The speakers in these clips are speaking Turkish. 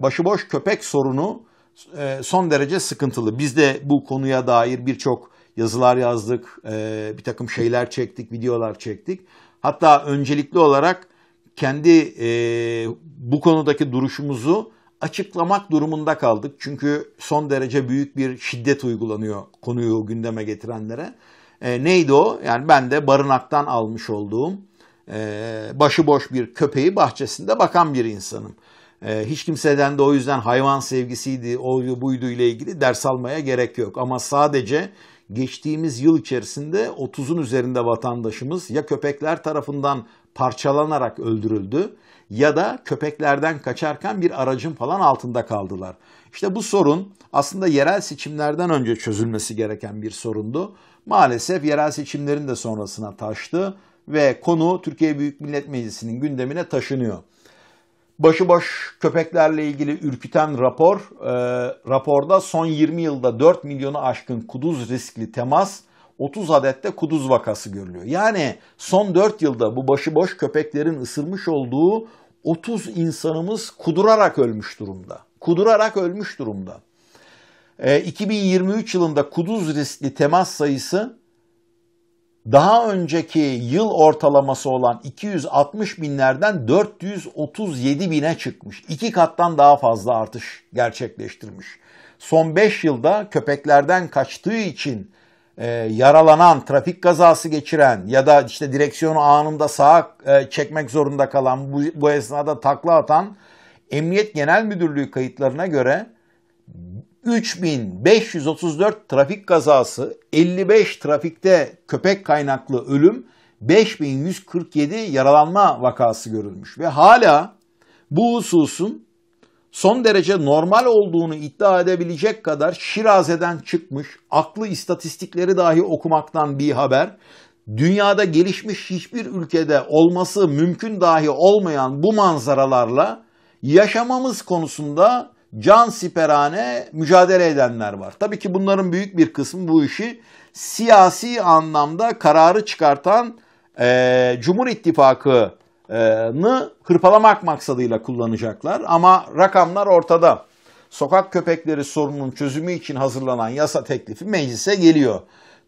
başıboş köpek sorunu e, son derece sıkıntılı. Biz de bu konuya dair birçok yazılar yazdık, e, bir takım şeyler çektik, videolar çektik. Hatta öncelikli olarak kendi e, bu konudaki duruşumuzu açıklamak durumunda kaldık. Çünkü son derece büyük bir şiddet uygulanıyor konuyu gündeme getirenlere. neydi o? Yani ben de barınaktan almış olduğum başıboş bir köpeği bahçesinde bakan bir insanım. Ee, hiç kimseden de o yüzden hayvan sevgisiydi, oydu buydu ile ilgili ders almaya gerek yok. Ama sadece geçtiğimiz yıl içerisinde 30'un üzerinde vatandaşımız ya köpekler tarafından parçalanarak öldürüldü ya da köpeklerden kaçarken bir aracın falan altında kaldılar. İşte bu sorun aslında yerel seçimlerden önce çözülmesi gereken bir sorundu. Maalesef yerel seçimlerin de sonrasına taştı ve konu Türkiye Büyük Millet Meclisi'nin gündemine taşınıyor. Başıboş köpeklerle ilgili ürküten rapor, e, raporda son 20 yılda 4 milyonu aşkın kuduz riskli temas, 30 adette kuduz vakası görülüyor. Yani son 4 yılda bu başıboş köpeklerin ısırmış olduğu 30 insanımız kudurarak ölmüş durumda. Kudurarak ölmüş durumda. E, 2023 yılında kuduz riskli temas sayısı daha önceki yıl ortalaması olan 260 binlerden 437 bine çıkmış. İki kattan daha fazla artış gerçekleştirmiş. Son 5 yılda köpeklerden kaçtığı için e, yaralanan, trafik kazası geçiren ya da işte direksiyonu anında sağa e, çekmek zorunda kalan, bu, bu esnada takla atan Emniyet Genel Müdürlüğü kayıtlarına göre 3534 trafik kazası, 55 trafikte köpek kaynaklı ölüm, 5147 yaralanma vakası görülmüş ve hala bu hususun son derece normal olduğunu iddia edebilecek kadar şirazeden çıkmış, aklı istatistikleri dahi okumaktan bir haber, dünyada gelişmiş hiçbir ülkede olması mümkün dahi olmayan bu manzaralarla yaşamamız konusunda can siperane mücadele edenler var. Tabii ki bunların büyük bir kısmı bu işi siyasi anlamda kararı çıkartan e, Cumhur İttifakı'nı hırpalamak maksadıyla kullanacaklar. Ama rakamlar ortada. Sokak köpekleri sorunun çözümü için hazırlanan yasa teklifi meclise geliyor.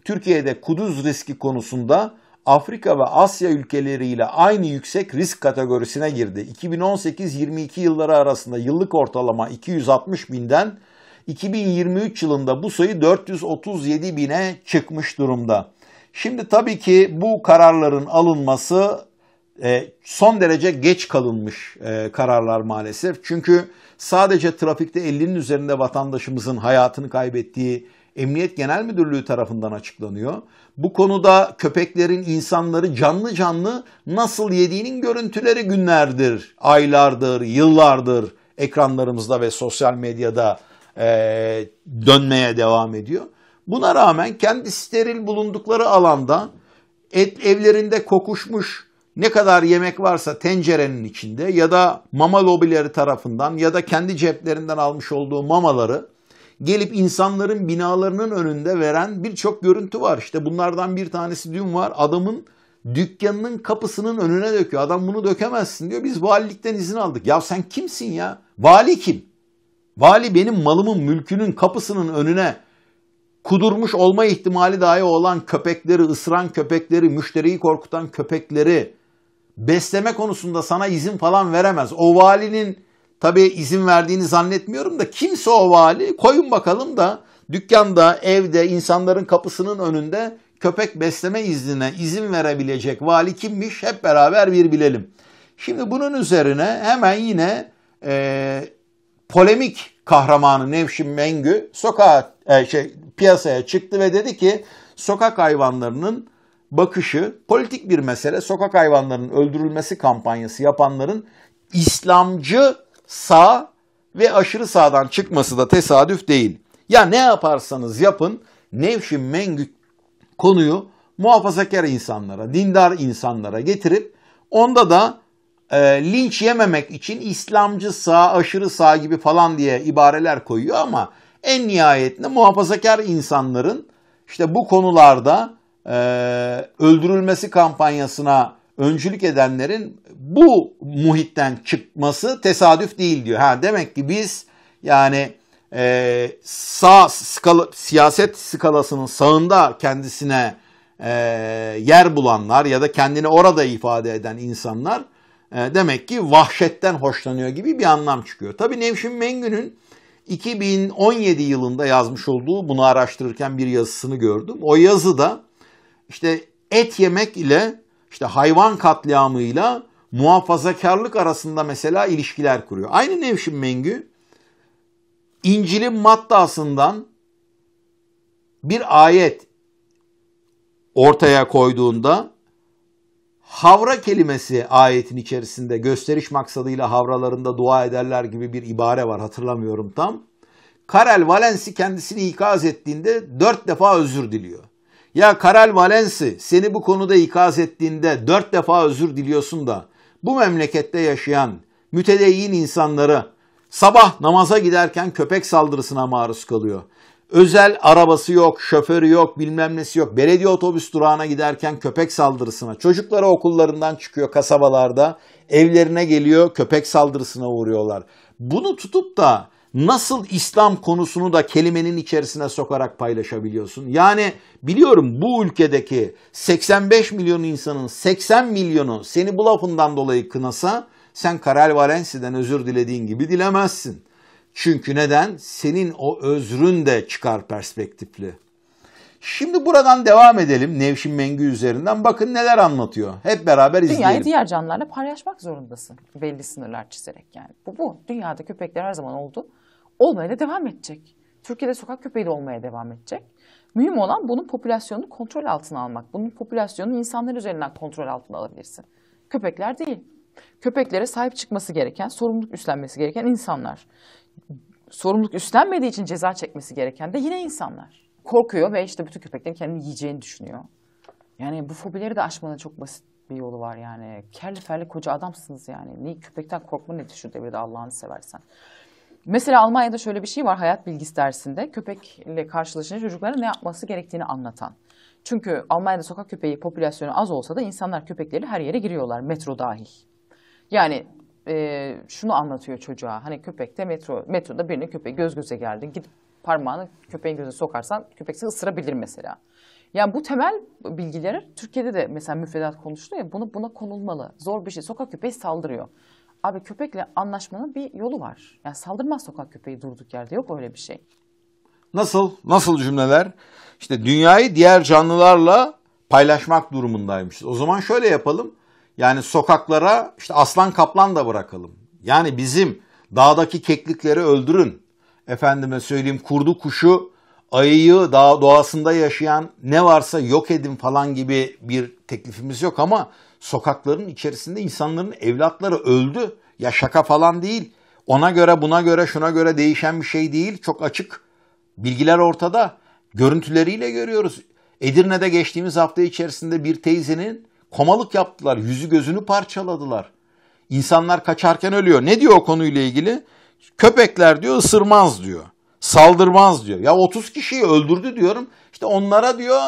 Türkiye'de kuduz riski konusunda Afrika ve Asya ülkeleriyle aynı yüksek risk kategorisine girdi. 2018-22 yılları arasında yıllık ortalama 260 binden 2023 yılında bu sayı 437 bine çıkmış durumda. Şimdi tabii ki bu kararların alınması e, son derece geç kalınmış e, kararlar maalesef. Çünkü sadece trafikte 50'nin üzerinde vatandaşımızın hayatını kaybettiği Emniyet Genel Müdürlüğü tarafından açıklanıyor. Bu konuda köpeklerin insanları canlı canlı nasıl yediğinin görüntüleri günlerdir, aylardır, yıllardır ekranlarımızda ve sosyal medyada e, dönmeye devam ediyor. Buna rağmen kendi steril bulundukları alanda et evlerinde kokuşmuş ne kadar yemek varsa tencerenin içinde ya da mama lobileri tarafından ya da kendi ceplerinden almış olduğu mamaları gelip insanların binalarının önünde veren birçok görüntü var. İşte bunlardan bir tanesi dün var. Adamın dükkanının kapısının önüne döküyor. Adam bunu dökemezsin diyor. Biz valilikten izin aldık. Ya sen kimsin ya? Vali kim? Vali benim malımın, mülkünün kapısının önüne kudurmuş olma ihtimali dahi olan köpekleri, ısıran köpekleri, müşteriyi korkutan köpekleri besleme konusunda sana izin falan veremez. O valinin Tabii izin verdiğini zannetmiyorum da kimse o vali koyun bakalım da dükkanda, evde, insanların kapısının önünde köpek besleme iznine izin verebilecek vali kimmiş hep beraber bir bilelim. Şimdi bunun üzerine hemen yine e, polemik kahramanı Nevşin Mengü sokağa e, şey piyasaya çıktı ve dedi ki sokak hayvanlarının bakışı politik bir mesele. Sokak hayvanlarının öldürülmesi kampanyası yapanların İslamcı sağ ve aşırı sağdan çıkması da tesadüf değil. Ya ne yaparsanız yapın Nevşin Mengü konuyu muhafazakar insanlara, dindar insanlara getirip onda da e, linç yememek için İslamcı sağ, aşırı sağ gibi falan diye ibareler koyuyor ama en nihayetinde muhafazakar insanların işte bu konularda e, öldürülmesi kampanyasına öncülük edenlerin bu muhitten çıkması tesadüf değil diyor. Ha demek ki biz yani e, sağ skala, siyaset skalasının sağında kendisine e, yer bulanlar ya da kendini orada ifade eden insanlar e, demek ki vahşetten hoşlanıyor gibi bir anlam çıkıyor. Tabi Nevşin Mengü'nün 2017 yılında yazmış olduğu bunu araştırırken bir yazısını gördüm. O yazıda işte et yemek ile işte hayvan katliamıyla muhafazakarlık arasında mesela ilişkiler kuruyor. Aynı Nevşin Mengü İncil'in mattasından bir ayet ortaya koyduğunda havra kelimesi ayetin içerisinde gösteriş maksadıyla havralarında dua ederler gibi bir ibare var hatırlamıyorum tam. Karel Valensi kendisini ikaz ettiğinde dört defa özür diliyor. Ya Karel Valensi seni bu konuda ikaz ettiğinde dört defa özür diliyorsun da bu memlekette yaşayan mütedeyyin insanları sabah namaza giderken köpek saldırısına maruz kalıyor. Özel arabası yok, şoförü yok, bilmem nesi yok. Belediye otobüs durağına giderken köpek saldırısına. Çocukları okullarından çıkıyor kasabalarda. Evlerine geliyor köpek saldırısına uğruyorlar. Bunu tutup da nasıl İslam konusunu da kelimenin içerisine sokarak paylaşabiliyorsun? Yani biliyorum bu ülkedeki 85 milyon insanın 80 milyonu seni bu lafından dolayı kınasa sen Karel Valensi'den özür dilediğin gibi dilemezsin. Çünkü neden? Senin o özrün de çıkar perspektifli. Şimdi buradan devam edelim Nevşin Mengü üzerinden. Bakın neler anlatıyor. Hep beraber izleyelim. Dünyayı diğer canlılarla paylaşmak zorundasın. Belli sınırlar çizerek yani. Bu bu. Dünyada köpekler her zaman oldu olmaya da devam edecek. Türkiye'de sokak köpeği de olmaya devam edecek. Mühim olan bunun popülasyonunu kontrol altına almak. Bunun popülasyonunu insanlar üzerinden kontrol altına alabilirsin. Köpekler değil. Köpeklere sahip çıkması gereken, sorumluluk üstlenmesi gereken insanlar. Sorumluluk üstlenmediği için ceza çekmesi gereken de yine insanlar. Korkuyor ve işte bütün köpeklerin kendini yiyeceğini düşünüyor. Yani bu fobileri de aşmanın çok basit bir yolu var yani. Kerli ferli koca adamsınız yani. Niye köpekten korkma nedir şu devirde Allah'ını seversen. Mesela Almanya'da şöyle bir şey var hayat bilgisi dersinde köpekle karşılaşınca çocukların ne yapması gerektiğini anlatan. Çünkü Almanya'da sokak köpeği popülasyonu az olsa da insanlar köpekleri her yere giriyorlar metro dahil. Yani e, şunu anlatıyor çocuğa hani köpekte metro metroda birinin köpeği göz göze geldi gidip parmağını köpeğin gözüne sokarsan köpek seni ısırabilir mesela. Yani bu temel bilgiler Türkiye'de de mesela müfredat konuştu ya bunu buna konulmalı. Zor bir şey. Sokak köpeği saldırıyor. Abi köpekle anlaşmanın bir yolu var. Yani saldırmaz sokak köpeği durduk yerde yok öyle bir şey. Nasıl? Nasıl cümleler? İşte dünyayı diğer canlılarla paylaşmak durumundaymışız. O zaman şöyle yapalım. Yani sokaklara işte aslan kaplan da bırakalım. Yani bizim dağdaki keklikleri öldürün. Efendime söyleyeyim kurdu kuşu ayıyı daha doğasında yaşayan ne varsa yok edin falan gibi bir teklifimiz yok ama sokakların içerisinde insanların evlatları öldü. Ya şaka falan değil. Ona göre buna göre şuna göre değişen bir şey değil. Çok açık. Bilgiler ortada. Görüntüleriyle görüyoruz. Edirne'de geçtiğimiz hafta içerisinde bir teyzenin komalık yaptılar. Yüzü gözünü parçaladılar. İnsanlar kaçarken ölüyor. Ne diyor o konuyla ilgili? Köpekler diyor ısırmaz diyor saldırmaz diyor. Ya 30 kişiyi öldürdü diyorum. İşte onlara diyor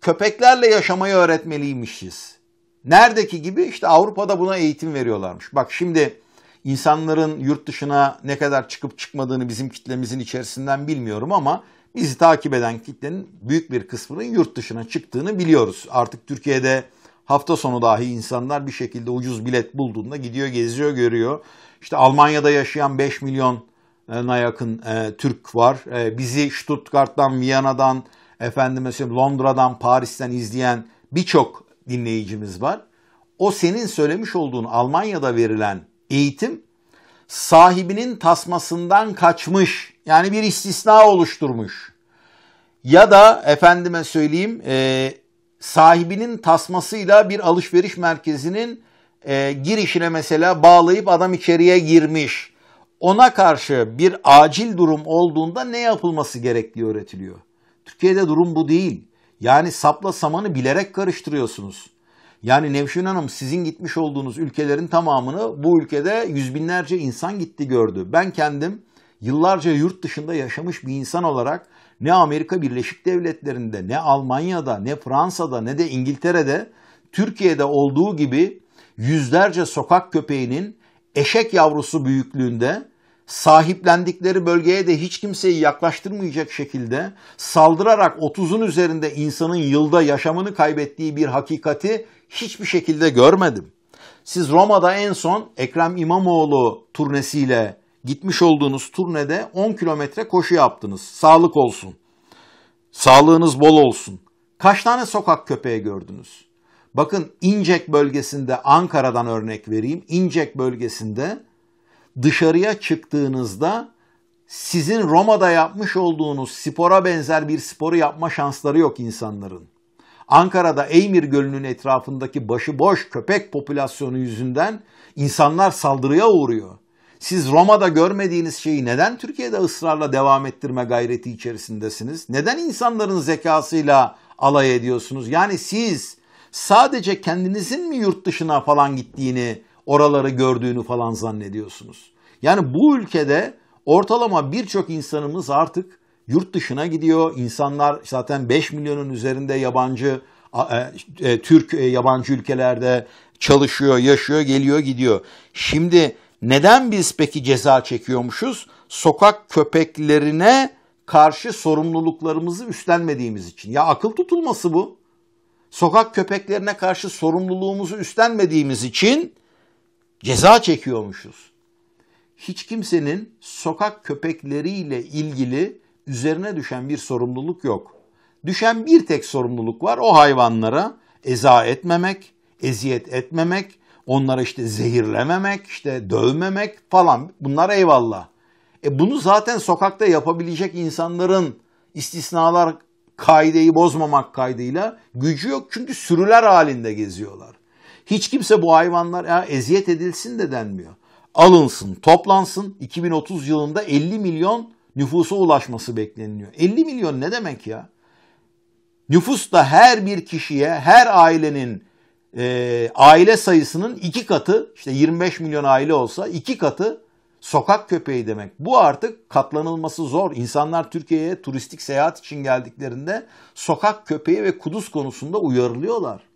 köpeklerle yaşamayı öğretmeliymişiz. Neredeki gibi işte Avrupa'da buna eğitim veriyorlarmış. Bak şimdi insanların yurt dışına ne kadar çıkıp çıkmadığını bizim kitlemizin içerisinden bilmiyorum ama bizi takip eden kitlenin büyük bir kısmının yurt dışına çıktığını biliyoruz. Artık Türkiye'de hafta sonu dahi insanlar bir şekilde ucuz bilet bulduğunda gidiyor, geziyor, görüyor. İşte Almanya'da yaşayan 5 milyon e, na yakın e, Türk var. E, bizi Stuttgart'tan, Viyana'dan, mesela Londra'dan, Paris'ten izleyen birçok dinleyicimiz var. O senin söylemiş olduğun Almanya'da verilen eğitim sahibinin tasmasından kaçmış. Yani bir istisna oluşturmuş. Ya da efendime söyleyeyim e, sahibinin tasmasıyla bir alışveriş merkezinin e, girişine mesela bağlayıp adam içeriye girmiş ona karşı bir acil durum olduğunda ne yapılması gerektiği öğretiliyor. Türkiye'de durum bu değil. Yani sapla samanı bilerek karıştırıyorsunuz. Yani Nevşin Hanım sizin gitmiş olduğunuz ülkelerin tamamını bu ülkede yüz binlerce insan gitti gördü. Ben kendim yıllarca yurt dışında yaşamış bir insan olarak ne Amerika Birleşik Devletleri'nde ne Almanya'da ne Fransa'da ne de İngiltere'de Türkiye'de olduğu gibi yüzlerce sokak köpeğinin eşek yavrusu büyüklüğünde sahiplendikleri bölgeye de hiç kimseyi yaklaştırmayacak şekilde saldırarak 30'un üzerinde insanın yılda yaşamını kaybettiği bir hakikati hiçbir şekilde görmedim. Siz Roma'da en son Ekrem İmamoğlu turnesiyle gitmiş olduğunuz turnede 10 kilometre koşu yaptınız. Sağlık olsun. Sağlığınız bol olsun. Kaç tane sokak köpeği gördünüz? Bakın İncek bölgesinde Ankara'dan örnek vereyim. İncek bölgesinde dışarıya çıktığınızda sizin Roma'da yapmış olduğunuz spora benzer bir sporu yapma şansları yok insanların. Ankara'da Eymir Gölü'nün etrafındaki başıboş köpek popülasyonu yüzünden insanlar saldırıya uğruyor. Siz Roma'da görmediğiniz şeyi neden Türkiye'de ısrarla devam ettirme gayreti içerisindesiniz? Neden insanların zekasıyla alay ediyorsunuz? Yani siz sadece kendinizin mi yurt dışına falan gittiğini, oraları gördüğünü falan zannediyorsunuz. Yani bu ülkede ortalama birçok insanımız artık yurt dışına gidiyor. İnsanlar zaten 5 milyonun üzerinde yabancı e, e, Türk e, yabancı ülkelerde çalışıyor, yaşıyor, geliyor, gidiyor. Şimdi neden biz peki ceza çekiyormuşuz? Sokak köpeklerine karşı sorumluluklarımızı üstlenmediğimiz için. Ya akıl tutulması bu sokak köpeklerine karşı sorumluluğumuzu üstlenmediğimiz için ceza çekiyormuşuz. Hiç kimsenin sokak köpekleriyle ilgili üzerine düşen bir sorumluluk yok. Düşen bir tek sorumluluk var o hayvanlara eza etmemek, eziyet etmemek, onlara işte zehirlememek, işte dövmemek falan bunlar eyvallah. E bunu zaten sokakta yapabilecek insanların istisnalar kaideyi bozmamak kaydıyla gücü yok çünkü sürüler halinde geziyorlar. Hiç kimse bu hayvanlar ya, eziyet edilsin de denmiyor. Alınsın, toplansın 2030 yılında 50 milyon nüfusa ulaşması bekleniyor. 50 milyon ne demek ya? Nüfusta her bir kişiye, her ailenin e, aile sayısının iki katı, işte 25 milyon aile olsa iki katı sokak köpeği demek. Bu artık katlanılması zor. İnsanlar Türkiye'ye turistik seyahat için geldiklerinde sokak köpeği ve kuduz konusunda uyarılıyorlar.